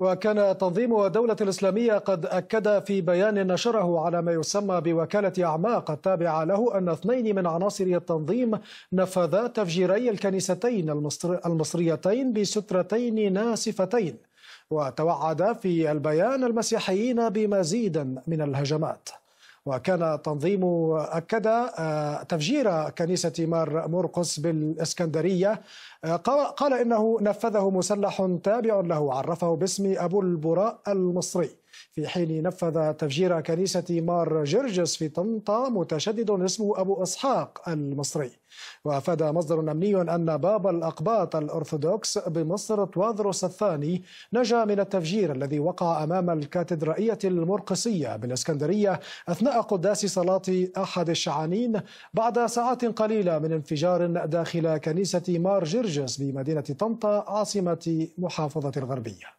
وكان تنظيم دولة الإسلامية قد أكد في بيان نشره على ما يسمى بوكالة أعماق التابعة له أن اثنين من عناصر التنظيم نفذا تفجيري الكنيستين المصريتين بسترتين ناسفتين وتوعد في البيان المسيحيين بمزيد من الهجمات وكان تنظيم أكد آه، تفجير كنيسة مار مرقس بالإسكندرية آه، قال إنه نفذه مسلح تابع له عرفه باسم أبو البراء المصري في حين نفذ تفجير كنيسة مار جرجس في طنطا متشدد اسمه أبو إسحاق المصري وأفاد مصدر أمني أن باب الأقباط الأرثوذكس بمصر تواضروس الثاني نجا من التفجير الذي وقع أمام الكاتدرائية المرقسية بالإسكندرية أثناء قداس صلاة أحد الشعانين بعد ساعات قليلة من انفجار داخل كنيسة مار جرجس بمدينة طنطا عاصمة محافظة الغربية